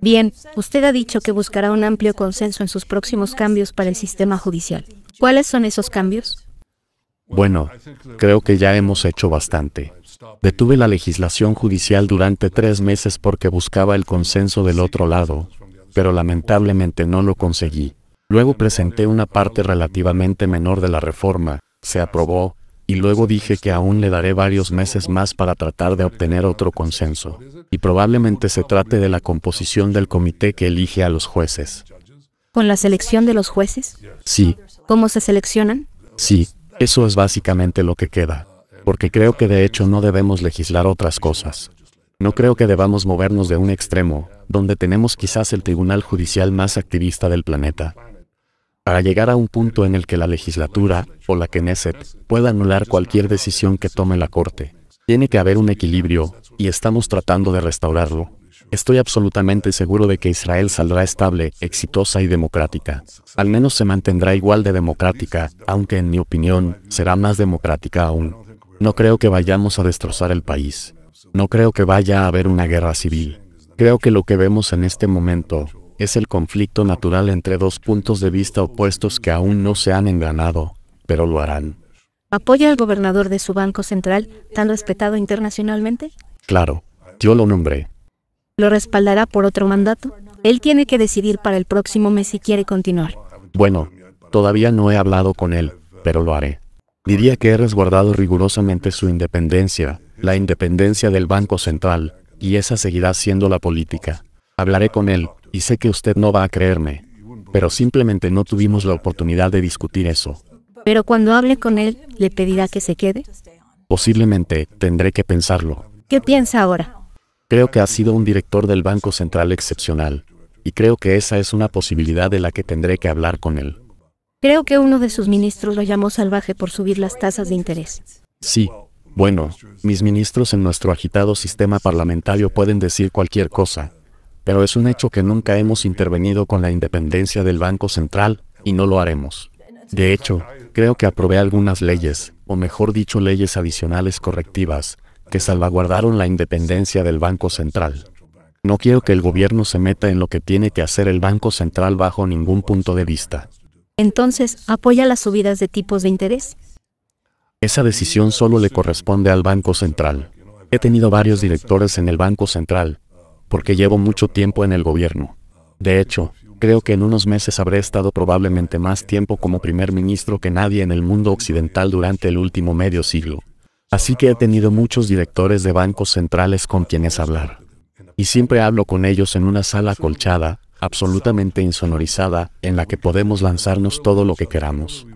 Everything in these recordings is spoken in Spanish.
Bien, usted ha dicho que buscará un amplio consenso en sus próximos cambios para el sistema judicial. ¿Cuáles son esos cambios? Bueno, creo que ya hemos hecho bastante. Detuve la legislación judicial durante tres meses porque buscaba el consenso del otro lado, pero lamentablemente no lo conseguí. Luego presenté una parte relativamente menor de la reforma, se aprobó, y luego dije que aún le daré varios meses más para tratar de obtener otro consenso, y probablemente se trate de la composición del comité que elige a los jueces. ¿Con la selección de los jueces? Sí. ¿Cómo se seleccionan? Sí, eso es básicamente lo que queda, porque creo que de hecho no debemos legislar otras cosas. No creo que debamos movernos de un extremo, donde tenemos quizás el tribunal judicial más activista del planeta, para llegar a un punto en el que la legislatura, o la Knesset, pueda anular cualquier decisión que tome la Corte. Tiene que haber un equilibrio, y estamos tratando de restaurarlo. Estoy absolutamente seguro de que Israel saldrá estable, exitosa y democrática. Al menos se mantendrá igual de democrática, aunque en mi opinión, será más democrática aún. No creo que vayamos a destrozar el país. No creo que vaya a haber una guerra civil. Creo que lo que vemos en este momento, es el conflicto natural entre dos puntos de vista opuestos que aún no se han engranado, pero lo harán. ¿Apoya al gobernador de su Banco Central, tan respetado internacionalmente? Claro, yo lo nombré. ¿Lo respaldará por otro mandato? Él tiene que decidir para el próximo mes si quiere continuar. Bueno, todavía no he hablado con él, pero lo haré. Diría que he resguardado rigurosamente su independencia, la independencia del Banco Central, y esa seguirá siendo la política. Hablaré con él, y sé que usted no va a creerme, pero simplemente no tuvimos la oportunidad de discutir eso. Pero cuando hable con él, ¿le pedirá que se quede? Posiblemente, tendré que pensarlo. ¿Qué piensa ahora? Creo que ha sido un director del Banco Central excepcional, y creo que esa es una posibilidad de la que tendré que hablar con él. Creo que uno de sus ministros lo llamó salvaje por subir las tasas de interés. Sí. Bueno, mis ministros en nuestro agitado sistema parlamentario pueden decir cualquier cosa, pero es un hecho que nunca hemos intervenido con la independencia del Banco Central, y no lo haremos. De hecho, creo que aprobé algunas leyes, o mejor dicho leyes adicionales correctivas, que salvaguardaron la independencia del Banco Central. No quiero que el gobierno se meta en lo que tiene que hacer el Banco Central bajo ningún punto de vista. Entonces, ¿apoya las subidas de tipos de interés? Esa decisión solo le corresponde al Banco Central. He tenido varios directores en el Banco Central, porque llevo mucho tiempo en el gobierno. De hecho, creo que en unos meses habré estado probablemente más tiempo como primer ministro que nadie en el mundo occidental durante el último medio siglo. Así que he tenido muchos directores de bancos centrales con quienes hablar. Y siempre hablo con ellos en una sala acolchada, absolutamente insonorizada, en la que podemos lanzarnos todo lo que queramos.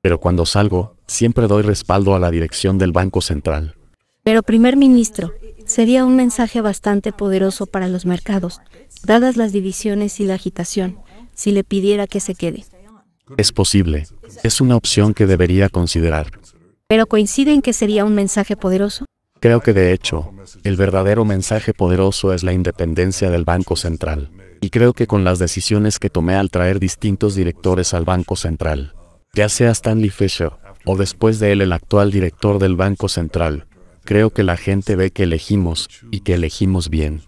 Pero cuando salgo, siempre doy respaldo a la dirección del Banco Central. Pero, primer ministro, sería un mensaje bastante poderoso para los mercados, dadas las divisiones y la agitación, si le pidiera que se quede. Es posible. Es una opción que debería considerar. ¿Pero coincide en que sería un mensaje poderoso? Creo que de hecho, el verdadero mensaje poderoso es la independencia del Banco Central. Y creo que con las decisiones que tomé al traer distintos directores al Banco Central, ya sea Stanley Fisher, o después de él el actual director del Banco Central, Creo que la gente ve que elegimos, y que elegimos bien.